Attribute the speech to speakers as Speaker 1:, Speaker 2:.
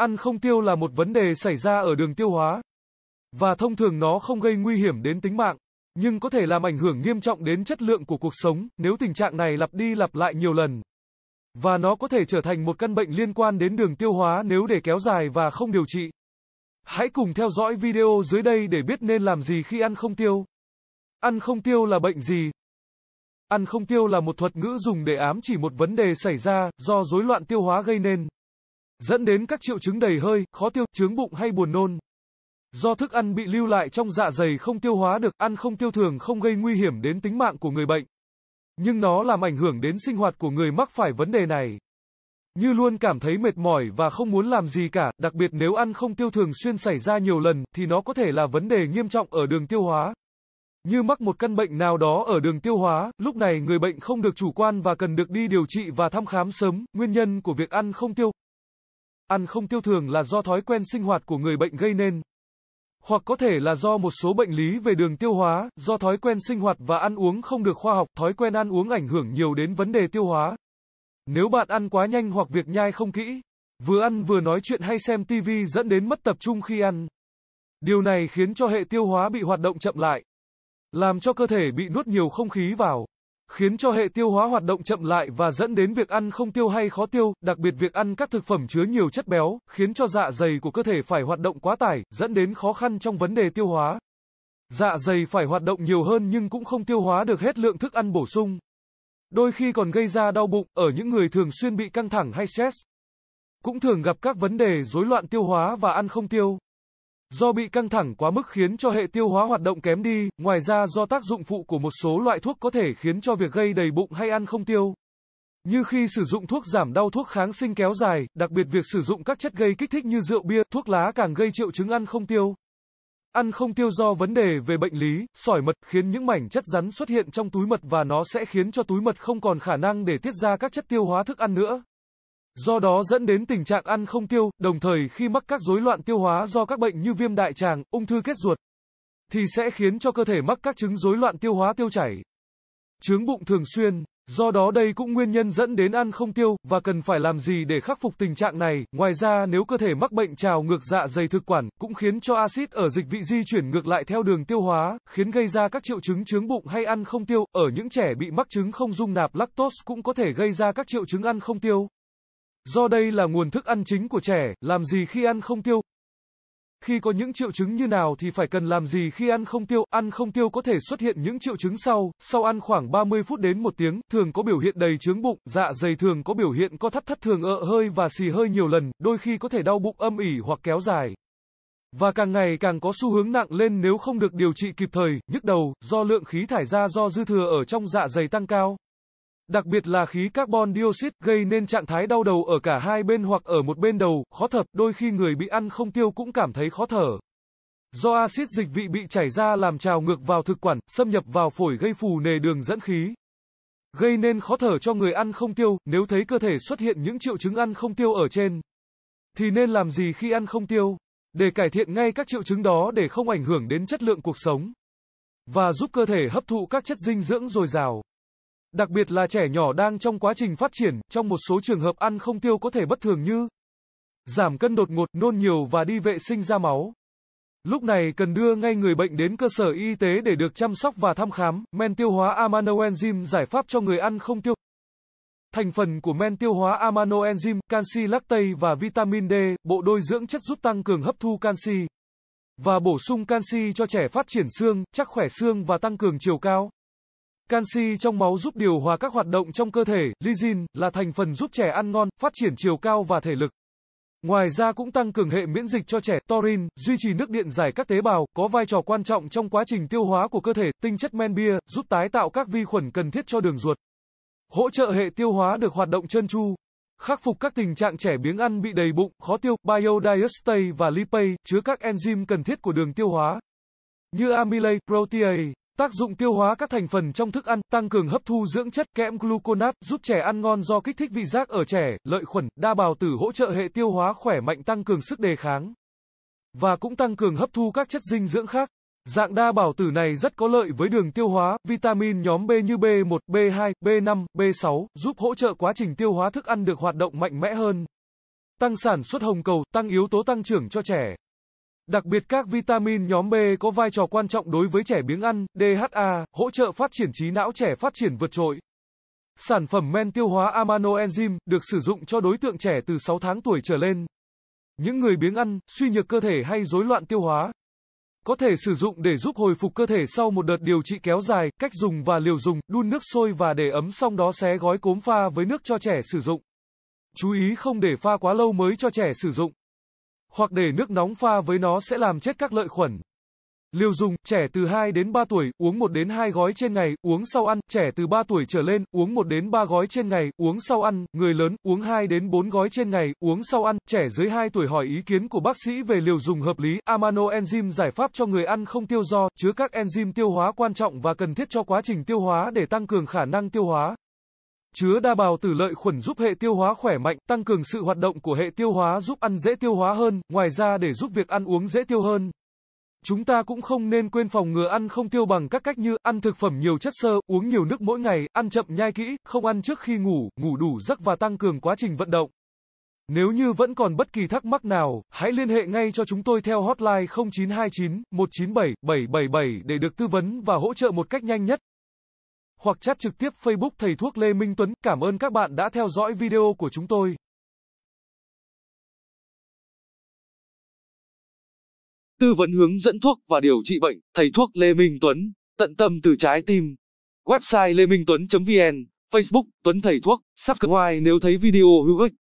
Speaker 1: Ăn không tiêu là một vấn đề xảy ra ở đường tiêu hóa. Và thông thường nó không gây nguy hiểm đến tính mạng, nhưng có thể làm ảnh hưởng nghiêm trọng đến chất lượng của cuộc sống nếu tình trạng này lặp đi lặp lại nhiều lần. Và nó có thể trở thành một căn bệnh liên quan đến đường tiêu hóa nếu để kéo dài và không điều trị. Hãy cùng theo dõi video dưới đây để biết nên làm gì khi ăn không tiêu. Ăn không tiêu là bệnh gì? Ăn không tiêu là một thuật ngữ dùng để ám chỉ một vấn đề xảy ra do rối loạn tiêu hóa gây nên dẫn đến các triệu chứng đầy hơi, khó tiêu, chướng bụng hay buồn nôn. Do thức ăn bị lưu lại trong dạ dày không tiêu hóa được, ăn không tiêu thường không gây nguy hiểm đến tính mạng của người bệnh. Nhưng nó làm ảnh hưởng đến sinh hoạt của người mắc phải vấn đề này. Như luôn cảm thấy mệt mỏi và không muốn làm gì cả, đặc biệt nếu ăn không tiêu thường xuyên xảy ra nhiều lần, thì nó có thể là vấn đề nghiêm trọng ở đường tiêu hóa. Như mắc một căn bệnh nào đó ở đường tiêu hóa, lúc này người bệnh không được chủ quan và cần được đi điều trị và thăm khám sớm. Nguyên nhân của việc ăn không tiêu Ăn không tiêu thường là do thói quen sinh hoạt của người bệnh gây nên. Hoặc có thể là do một số bệnh lý về đường tiêu hóa, do thói quen sinh hoạt và ăn uống không được khoa học, thói quen ăn uống ảnh hưởng nhiều đến vấn đề tiêu hóa. Nếu bạn ăn quá nhanh hoặc việc nhai không kỹ, vừa ăn vừa nói chuyện hay xem TV dẫn đến mất tập trung khi ăn. Điều này khiến cho hệ tiêu hóa bị hoạt động chậm lại, làm cho cơ thể bị nuốt nhiều không khí vào khiến cho hệ tiêu hóa hoạt động chậm lại và dẫn đến việc ăn không tiêu hay khó tiêu, đặc biệt việc ăn các thực phẩm chứa nhiều chất béo, khiến cho dạ dày của cơ thể phải hoạt động quá tải, dẫn đến khó khăn trong vấn đề tiêu hóa. Dạ dày phải hoạt động nhiều hơn nhưng cũng không tiêu hóa được hết lượng thức ăn bổ sung. Đôi khi còn gây ra đau bụng ở những người thường xuyên bị căng thẳng hay stress. Cũng thường gặp các vấn đề rối loạn tiêu hóa và ăn không tiêu. Do bị căng thẳng quá mức khiến cho hệ tiêu hóa hoạt động kém đi, ngoài ra do tác dụng phụ của một số loại thuốc có thể khiến cho việc gây đầy bụng hay ăn không tiêu. Như khi sử dụng thuốc giảm đau thuốc kháng sinh kéo dài, đặc biệt việc sử dụng các chất gây kích thích như rượu bia, thuốc lá càng gây triệu chứng ăn không tiêu. Ăn không tiêu do vấn đề về bệnh lý, sỏi mật khiến những mảnh chất rắn xuất hiện trong túi mật và nó sẽ khiến cho túi mật không còn khả năng để tiết ra các chất tiêu hóa thức ăn nữa. Do đó dẫn đến tình trạng ăn không tiêu, đồng thời khi mắc các rối loạn tiêu hóa do các bệnh như viêm đại tràng, ung thư kết ruột, thì sẽ khiến cho cơ thể mắc các chứng rối loạn tiêu hóa tiêu chảy, chứng bụng thường xuyên. Do đó đây cũng nguyên nhân dẫn đến ăn không tiêu, và cần phải làm gì để khắc phục tình trạng này. Ngoài ra nếu cơ thể mắc bệnh trào ngược dạ dày thực quản, cũng khiến cho axit ở dịch vị di chuyển ngược lại theo đường tiêu hóa, khiến gây ra các triệu chứng chứng bụng hay ăn không tiêu. Ở những trẻ bị mắc chứng không dung nạp lactose cũng có thể gây ra các triệu chứng ăn không tiêu. Do đây là nguồn thức ăn chính của trẻ, làm gì khi ăn không tiêu? Khi có những triệu chứng như nào thì phải cần làm gì khi ăn không tiêu? Ăn không tiêu có thể xuất hiện những triệu chứng sau, sau ăn khoảng 30 phút đến 1 tiếng, thường có biểu hiện đầy trướng bụng, dạ dày thường có biểu hiện co thắt thắt thường ợ hơi và xì hơi nhiều lần, đôi khi có thể đau bụng âm ỉ hoặc kéo dài. Và càng ngày càng có xu hướng nặng lên nếu không được điều trị kịp thời, nhức đầu, do lượng khí thải ra do dư thừa ở trong dạ dày tăng cao đặc biệt là khí carbon dioxide gây nên trạng thái đau đầu ở cả hai bên hoặc ở một bên đầu, khó thở, đôi khi người bị ăn không tiêu cũng cảm thấy khó thở. Do axit dịch vị bị chảy ra làm trào ngược vào thực quản, xâm nhập vào phổi gây phù nề đường dẫn khí. Gây nên khó thở cho người ăn không tiêu, nếu thấy cơ thể xuất hiện những triệu chứng ăn không tiêu ở trên. Thì nên làm gì khi ăn không tiêu? Để cải thiện ngay các triệu chứng đó để không ảnh hưởng đến chất lượng cuộc sống. Và giúp cơ thể hấp thụ các chất dinh dưỡng dồi dào. Đặc biệt là trẻ nhỏ đang trong quá trình phát triển, trong một số trường hợp ăn không tiêu có thể bất thường như giảm cân đột ngột, nôn nhiều và đi vệ sinh ra máu. Lúc này cần đưa ngay người bệnh đến cơ sở y tế để được chăm sóc và thăm khám. Men tiêu hóa amano enzyme giải pháp cho người ăn không tiêu. Thành phần của men tiêu hóa amano enzyme, canxi lactate và vitamin D, bộ đôi dưỡng chất giúp tăng cường hấp thu canxi và bổ sung canxi cho trẻ phát triển xương, chắc khỏe xương và tăng cường chiều cao. Canxi trong máu giúp điều hòa các hoạt động trong cơ thể, Lysin là thành phần giúp trẻ ăn ngon, phát triển chiều cao và thể lực. Ngoài ra cũng tăng cường hệ miễn dịch cho trẻ, Taurin duy trì nước điện giải các tế bào, có vai trò quan trọng trong quá trình tiêu hóa của cơ thể, tinh chất men bia giúp tái tạo các vi khuẩn cần thiết cho đường ruột. Hỗ trợ hệ tiêu hóa được hoạt động trơn tru, khắc phục các tình trạng trẻ biếng ăn bị đầy bụng, khó tiêu, biodiastase và lipase chứa các enzyme cần thiết của đường tiêu hóa như amylase, protease, Tác dụng tiêu hóa các thành phần trong thức ăn, tăng cường hấp thu dưỡng chất kẽm gluconat, giúp trẻ ăn ngon do kích thích vị giác ở trẻ, lợi khuẩn, đa bào tử hỗ trợ hệ tiêu hóa khỏe mạnh tăng cường sức đề kháng và cũng tăng cường hấp thu các chất dinh dưỡng khác. Dạng đa bào tử này rất có lợi với đường tiêu hóa, vitamin nhóm B như B1, B2, B5, B6, giúp hỗ trợ quá trình tiêu hóa thức ăn được hoạt động mạnh mẽ hơn. Tăng sản xuất hồng cầu, tăng yếu tố tăng trưởng cho trẻ. Đặc biệt các vitamin nhóm B có vai trò quan trọng đối với trẻ biếng ăn, DHA, hỗ trợ phát triển trí não trẻ phát triển vượt trội. Sản phẩm men tiêu hóa amano enzyme được sử dụng cho đối tượng trẻ từ 6 tháng tuổi trở lên. Những người biếng ăn, suy nhược cơ thể hay rối loạn tiêu hóa có thể sử dụng để giúp hồi phục cơ thể sau một đợt điều trị kéo dài, cách dùng và liều dùng, đun nước sôi và để ấm xong đó xé gói cốm pha với nước cho trẻ sử dụng. Chú ý không để pha quá lâu mới cho trẻ sử dụng hoặc để nước nóng pha với nó sẽ làm chết các lợi khuẩn. Liều dùng, trẻ từ 2 đến 3 tuổi, uống 1 đến 2 gói trên ngày, uống sau ăn, trẻ từ 3 tuổi trở lên, uống 1 đến 3 gói trên ngày, uống sau ăn, người lớn, uống 2 đến 4 gói trên ngày, uống sau ăn, trẻ dưới 2 tuổi hỏi ý kiến của bác sĩ về liều dùng hợp lý, amano enzyme giải pháp cho người ăn không tiêu do, chứa các enzyme tiêu hóa quan trọng và cần thiết cho quá trình tiêu hóa để tăng cường khả năng tiêu hóa chứa đa bào tử lợi khuẩn giúp hệ tiêu hóa khỏe mạnh, tăng cường sự hoạt động của hệ tiêu hóa giúp ăn dễ tiêu hóa hơn, ngoài ra để giúp việc ăn uống dễ tiêu hơn. Chúng ta cũng không nên quên phòng ngừa ăn không tiêu bằng các cách như ăn thực phẩm nhiều chất xơ, uống nhiều nước mỗi ngày, ăn chậm nhai kỹ, không ăn trước khi ngủ, ngủ đủ giấc và tăng cường quá trình vận động. Nếu như vẫn còn bất kỳ thắc mắc nào, hãy liên hệ ngay cho chúng tôi theo hotline 0929 197 777 để được tư vấn và hỗ trợ một cách nhanh nhất hoặc chat trực tiếp Facebook thầy thuốc Lê Minh Tuấn. Cảm ơn các bạn đã theo dõi video của chúng tôi. Tư vấn hướng dẫn thuốc và điều trị bệnh, thầy thuốc Lê Minh Tuấn, tận tâm từ trái tim. Website leminhtuấn.vn, Facebook Tuấn Thầy Thuốc, subscribe nếu thấy video hữu ích.